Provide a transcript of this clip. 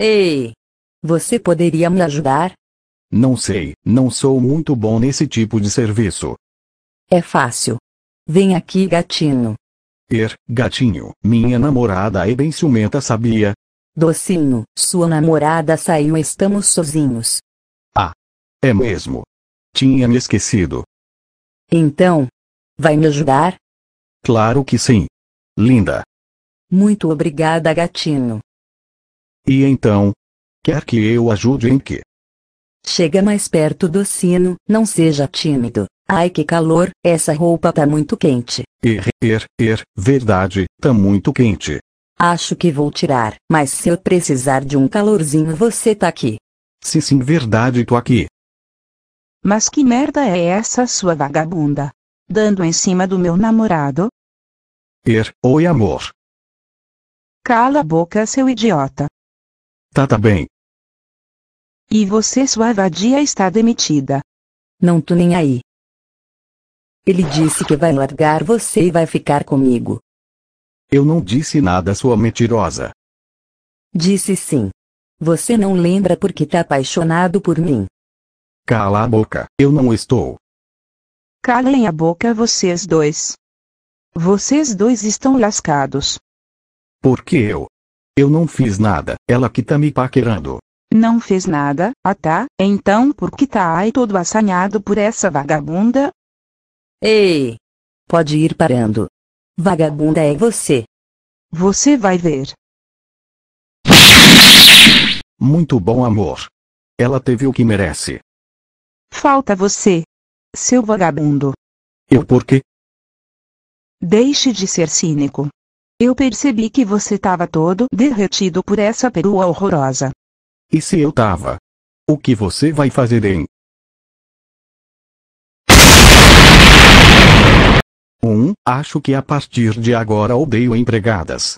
Ei! Você poderia me ajudar? Não sei, não sou muito bom nesse tipo de serviço. É fácil. Vem aqui, gatinho. Er, gatinho, minha namorada é bem ciumenta, sabia? Docinho, sua namorada saiu, estamos sozinhos. Ah, é mesmo. Tinha me esquecido. Então, vai me ajudar? Claro que sim. Linda. Muito obrigada, gatinho. E então? Quer que eu ajude em que? Chega mais perto do sino, não seja tímido. Ai que calor, essa roupa tá muito quente. Er, er, er, verdade, tá muito quente. Acho que vou tirar, mas se eu precisar de um calorzinho você tá aqui. Sim, sim, verdade, tô aqui. Mas que merda é essa sua vagabunda? Dando em cima do meu namorado? Er, oi amor. Cala a boca, seu idiota. Tá tá bem. E você sua vadia está demitida. Não tô nem aí. Ele disse que vai largar você e vai ficar comigo. Eu não disse nada sua mentirosa. Disse sim. Você não lembra porque tá apaixonado por mim. Cala a boca, eu não estou. Calem a boca vocês dois. Vocês dois estão lascados. Porque eu, eu não fiz nada, ela que tá me paquerando. Não fez nada, ah tá, então por que tá aí todo assanhado por essa vagabunda? Ei! Pode ir parando. Vagabunda é você. Você vai ver. Muito bom amor. Ela teve o que merece. Falta você. Seu vagabundo. Eu por quê? Deixe de ser cínico. Eu percebi que você tava todo derretido por essa perua horrorosa. E se eu tava? O que você vai fazer em? Um, acho que a partir de agora odeio empregadas.